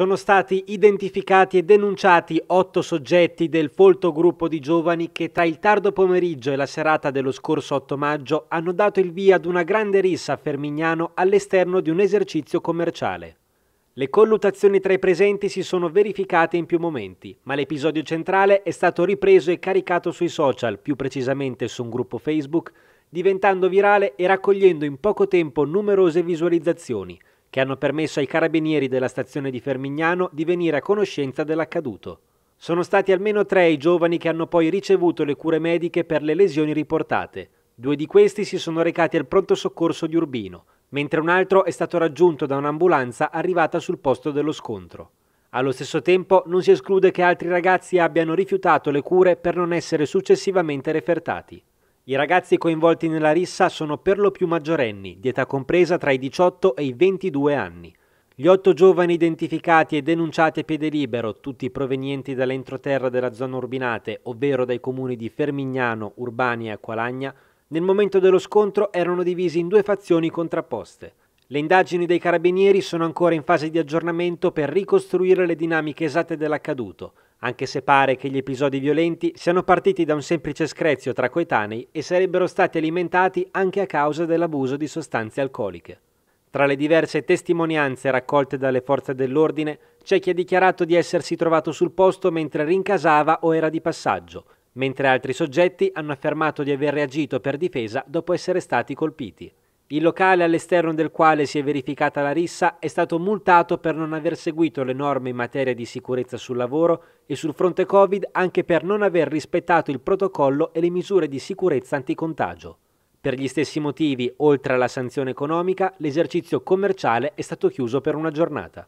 Sono stati identificati e denunciati otto soggetti del folto gruppo di giovani che tra il tardo pomeriggio e la serata dello scorso 8 maggio hanno dato il via ad una grande rissa a Fermignano all'esterno di un esercizio commerciale. Le colluttazioni tra i presenti si sono verificate in più momenti, ma l'episodio centrale è stato ripreso e caricato sui social, più precisamente su un gruppo Facebook, diventando virale e raccogliendo in poco tempo numerose visualizzazioni – che hanno permesso ai carabinieri della stazione di Fermignano di venire a conoscenza dell'accaduto. Sono stati almeno tre i giovani che hanno poi ricevuto le cure mediche per le lesioni riportate. Due di questi si sono recati al pronto soccorso di Urbino, mentre un altro è stato raggiunto da un'ambulanza arrivata sul posto dello scontro. Allo stesso tempo non si esclude che altri ragazzi abbiano rifiutato le cure per non essere successivamente refertati. I ragazzi coinvolti nella rissa sono per lo più maggiorenni, di età compresa tra i 18 e i 22 anni. Gli otto giovani identificati e denunciati a piede libero, tutti provenienti dall'entroterra della zona urbinate, ovvero dai comuni di Fermignano, Urbani e Acqualagna, nel momento dello scontro erano divisi in due fazioni contrapposte. Le indagini dei carabinieri sono ancora in fase di aggiornamento per ricostruire le dinamiche esatte dell'accaduto, anche se pare che gli episodi violenti siano partiti da un semplice screzio tra coetanei e sarebbero stati alimentati anche a causa dell'abuso di sostanze alcoliche. Tra le diverse testimonianze raccolte dalle forze dell'ordine c'è chi ha dichiarato di essersi trovato sul posto mentre rincasava o era di passaggio, mentre altri soggetti hanno affermato di aver reagito per difesa dopo essere stati colpiti. Il locale all'esterno del quale si è verificata la rissa è stato multato per non aver seguito le norme in materia di sicurezza sul lavoro e sul fronte Covid anche per non aver rispettato il protocollo e le misure di sicurezza anticontagio. Per gli stessi motivi, oltre alla sanzione economica, l'esercizio commerciale è stato chiuso per una giornata.